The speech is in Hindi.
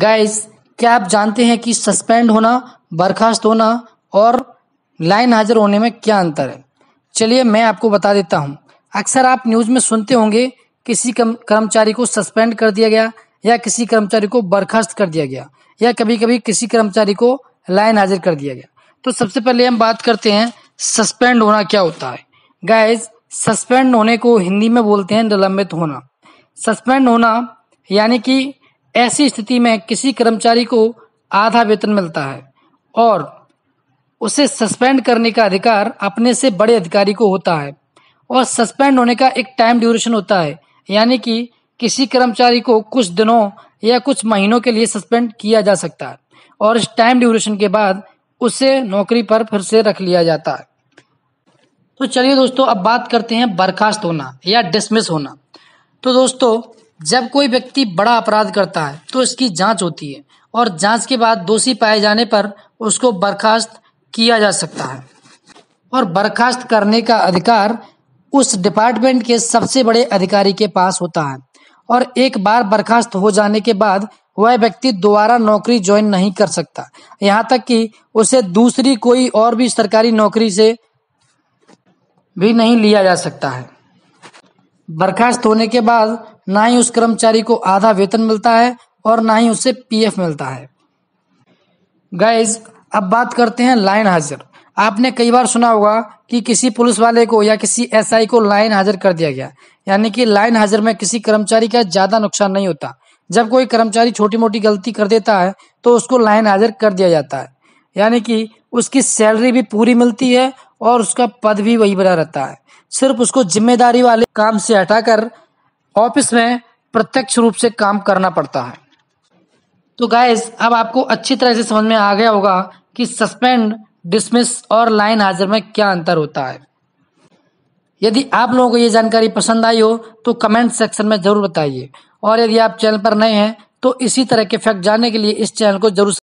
गाइस क्या आप जानते हैं कि सस्पेंड होना बर्खास्त होना और लाइन हाजिर होने में क्या अंतर है चलिए मैं आपको बता देता हूँ अक्सर आप न्यूज़ में सुनते होंगे किसी कर्मचारी को सस्पेंड कर दिया गया या किसी कर्मचारी को बर्खास्त कर दिया गया या कभी कभी किसी कर्मचारी को लाइन हाजिर कर दिया गया तो सबसे पहले हम बात करते हैं सस्पेंड होना क्या होता है गाइज सस्पेंड होने को हिंदी में बोलते हैं निलंबित होना सस्पेंड होना यानी कि ऐसी स्थिति में किसी कर्मचारी को आधा वेतन मिलता है और उसे सस्पेंड करने का अधिकार अपने से बड़े अधिकारी को होता है और सस्पेंड होने का एक टाइम ड्यूरेशन होता है यानी कि किसी कर्मचारी को कुछ दिनों या कुछ महीनों के लिए सस्पेंड किया जा सकता है और इस टाइम ड्यूरेशन के बाद उसे नौकरी पर फिर से रख लिया जाता है तो चलिए दोस्तों अब बात करते हैं बर्खास्त होना या डिसमिस होना तो दोस्तों जब कोई व्यक्ति बड़ा अपराध करता है तो इसकी जांच होती है और जांच के बाद दोषी पाए जाने पर उसको बर्खास्त किया जा सकता है और बर्खास्त करने का अधिकार उस डिपार्टमेंट के सबसे बड़े अधिकारी के पास होता है और एक बार बर्खास्त हो जाने के बाद वह व्यक्ति दोबारा नौकरी ज्वाइन नहीं कर सकता यहाँ तक कि उसे दूसरी कोई और भी सरकारी नौकरी से भी नहीं लिया जा सकता है बर्खास्त होने के बाद ना ही उस कर्मचारी को आधा वेतन मिलता है और ना ही उसे पीएफ मिलता है गाइज अब बात करते हैं लाइन हाजिर आपने कई बार सुना होगा कि किसी पुलिस वाले को या किसी एसआई को लाइन हाजिर कर दिया गया यानी कि लाइन हाजिर में किसी कर्मचारी का ज्यादा नुकसान नहीं होता जब कोई कर्मचारी छोटी मोटी गलती कर देता है तो उसको लाइन हाजिर कर दिया जाता है यानी कि उसकी सैलरी भी पूरी मिलती है और उसका पद भी वही बना रहता है सिर्फ उसको जिम्मेदारी वाले काम से हटाकर ऑफिस में प्रत्यक्ष रूप से काम करना पड़ता है तो गाइज अब आपको अच्छी तरह से समझ में आ गया होगा कि सस्पेंड डिसमिस और लाइन हाजिर में क्या अंतर होता है यदि आप लोगों को ये जानकारी पसंद आई हो तो कमेंट सेक्शन में ज़रूर बताइए और यदि आप चैनल पर नए हैं तो इसी तरह के फैक्ट जानने के लिए इस चैनल को जरूर